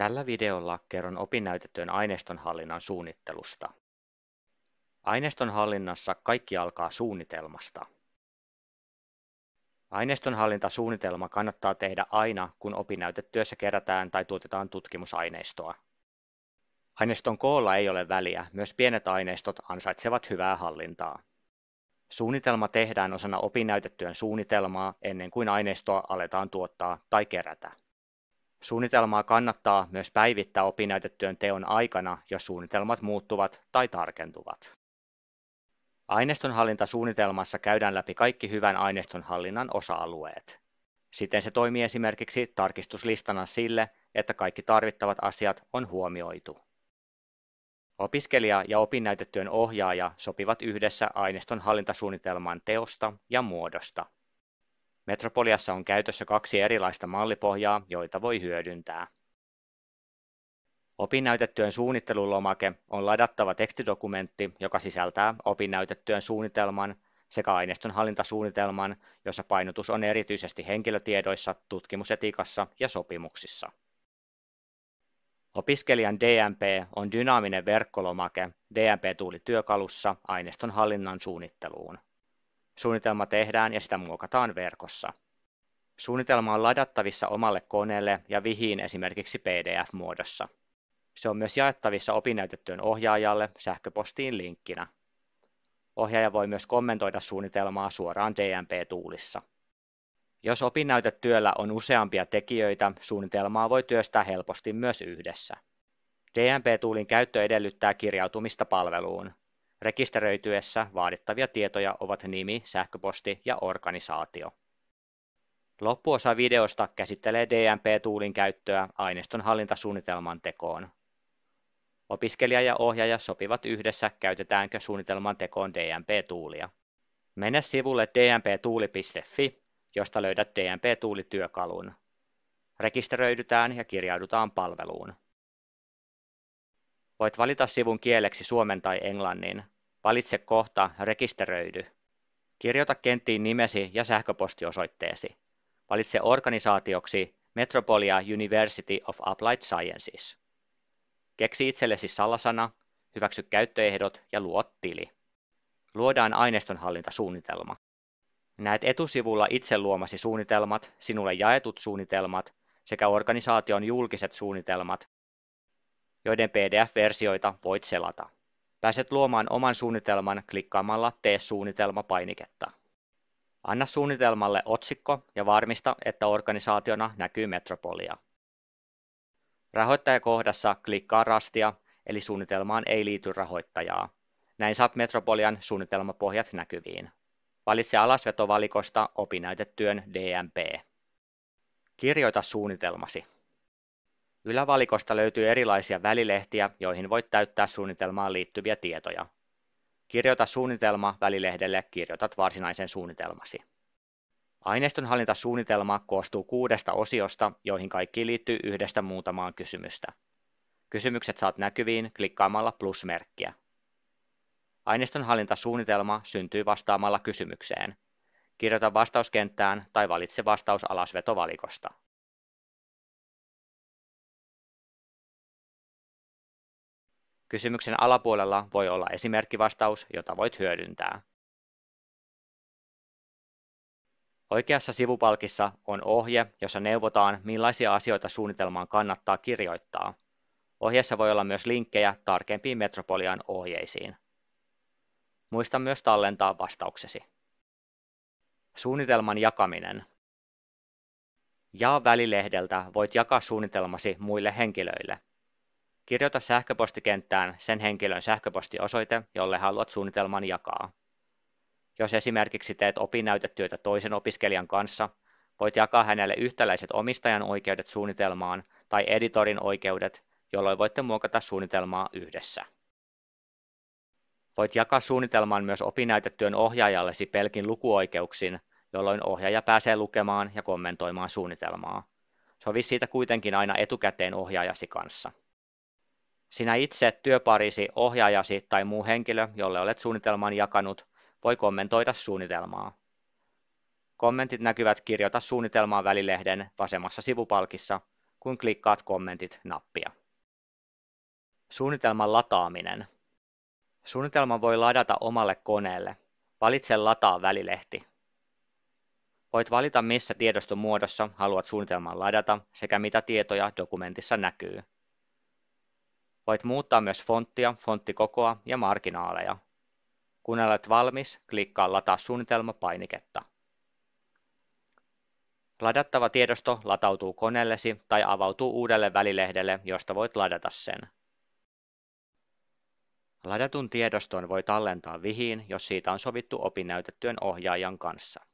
Tällä videolla kerron opinnäytetyön aineistonhallinnan suunnittelusta. Aineistonhallinnassa kaikki alkaa suunnitelmasta. Aineistonhallintasuunnitelma kannattaa tehdä aina, kun opinnäytetyössä kerätään tai tuotetaan tutkimusaineistoa. Aineiston koolla ei ole väliä, myös pienet aineistot ansaitsevat hyvää hallintaa. Suunnitelma tehdään osana opinnäytetyön suunnitelmaa ennen kuin aineistoa aletaan tuottaa tai kerätä. Suunnitelmaa kannattaa myös päivittää opinnäytetyön teon aikana, jos suunnitelmat muuttuvat tai tarkentuvat. Aineistonhallintasuunnitelmassa käydään läpi kaikki hyvän aineistonhallinnan osa-alueet. Siten se toimii esimerkiksi tarkistuslistana sille, että kaikki tarvittavat asiat on huomioitu. Opiskelija ja opinnäytetyön ohjaaja sopivat yhdessä aineistonhallintasuunnitelman teosta ja muodosta. Metropoliassa on käytössä kaksi erilaista mallipohjaa, joita voi hyödyntää. Opinnäytetyön suunnittelulomake on ladattava tekstidokumentti, joka sisältää opinnäytetyön suunnitelman sekä aineistonhallintasuunnitelman, jossa painotus on erityisesti henkilötiedoissa, tutkimusetiikassa ja sopimuksissa. Opiskelijan DMP on dynaaminen verkkolomake DMP-tuulityökalussa aineiston hallinnan suunnitteluun. Suunnitelma tehdään ja sitä muokataan verkossa. Suunnitelma on ladattavissa omalle koneelle ja vihiin esimerkiksi PDF-muodossa. Se on myös jaettavissa opinnäytetyön ohjaajalle sähköpostiin linkkinä. Ohjaaja voi myös kommentoida suunnitelmaa suoraan DMP-tuulissa. Jos opinnäytetyöllä on useampia tekijöitä, suunnitelmaa voi työstää helposti myös yhdessä. DMP-tuulin käyttö edellyttää kirjautumista palveluun, Rekisteröityessä vaadittavia tietoja ovat nimi, sähköposti ja organisaatio. Loppuosa videosta käsittelee DMP-tuulin käyttöä aineiston hallintasuunnitelman tekoon. Opiskelija ja ohjaaja sopivat yhdessä, käytetäänkö suunnitelman tekoon DMP-tuulia. Mene sivulle dmptuuli.fi, josta löydät DMP-tuulityökalun. Rekisteröidytään ja kirjaudutaan palveluun. Voit valita sivun kieleksi suomen tai englannin. Valitse kohta Rekisteröidy. Kirjoita kenttiin nimesi ja sähköpostiosoitteesi. Valitse organisaatioksi Metropolia University of Applied Sciences. Keksi itsellesi salasana, hyväksy käyttöehdot ja luo tili. Luodaan aineistonhallintasuunnitelma. Näet etusivulla itse luomasi suunnitelmat, sinulle jaetut suunnitelmat sekä organisaation julkiset suunnitelmat, joiden PDF-versioita voit selata. Pääset luomaan oman suunnitelman klikkaamalla Tee suunnitelma-painiketta. Anna suunnitelmalle otsikko ja varmista, että organisaationa näkyy Metropolia. Rahoittajakohdassa klikkaa rastia, eli suunnitelmaan ei liity rahoittajaa. Näin saat Metropolian suunnitelmapohjat näkyviin. Valitse alasvetovalikosta opinäytetyön DMP. Kirjoita suunnitelmasi. Ylävalikosta löytyy erilaisia välilehtiä, joihin voit täyttää suunnitelmaan liittyviä tietoja. Kirjoita suunnitelma välilehdelle kirjoitat varsinaisen suunnitelmasi. Aineistonhallintasuunnitelma koostuu kuudesta osiosta, joihin kaikki liittyy yhdestä muutamaan kysymystä. Kysymykset saat näkyviin klikkaamalla plusmerkkiä. Aineistonhallintasuunnitelma syntyy vastaamalla kysymykseen. Kirjoita vastauskenttään tai valitse vastaus alasvetovalikosta. Kysymyksen alapuolella voi olla esimerkkivastaus, jota voit hyödyntää. Oikeassa sivupalkissa on ohje, jossa neuvotaan, millaisia asioita suunnitelmaan kannattaa kirjoittaa. Ohjeessa voi olla myös linkkejä tarkempiin Metropolian ohjeisiin. Muista myös tallentaa vastauksesi. Suunnitelman jakaminen. Jaa välilehdeltä voit jakaa suunnitelmasi muille henkilöille. Kirjoita sähköpostikenttään sen henkilön sähköpostiosoite, jolle haluat suunnitelman jakaa. Jos esimerkiksi teet opinnäytetyötä toisen opiskelijan kanssa, voit jakaa hänelle yhtäläiset omistajan oikeudet suunnitelmaan tai editorin oikeudet, jolloin voitte muokata suunnitelmaa yhdessä. Voit jakaa suunnitelman myös opinnäytetyön ohjaajallesi pelkin lukuoikeuksin, jolloin ohjaaja pääsee lukemaan ja kommentoimaan suunnitelmaa. Sovi siitä kuitenkin aina etukäteen ohjaajasi kanssa. Sinä itse, työparisi, ohjaajasi tai muu henkilö, jolle olet suunnitelman jakanut, voi kommentoida suunnitelmaa. Kommentit näkyvät Kirjoita suunnitelmaa välilehden vasemmassa sivupalkissa, kun klikkaat Kommentit-nappia. Suunnitelman lataaminen. Suunnitelman voi ladata omalle koneelle. Valitse Lataa välilehti. Voit valita, missä tiedoston muodossa haluat suunnitelman ladata sekä mitä tietoja dokumentissa näkyy. Voit muuttaa myös fonttia, fonttikokoa ja marginaaleja. Kun olet valmis, klikkaa Lataa suunnitelma painiketta. Ladattava tiedosto latautuu koneellesi tai avautuu uudelle välilehdelle, josta voit ladata sen. Ladatun tiedoston voi tallentaa vihiin, jos siitä on sovittu opinnäytetyön ohjaajan kanssa.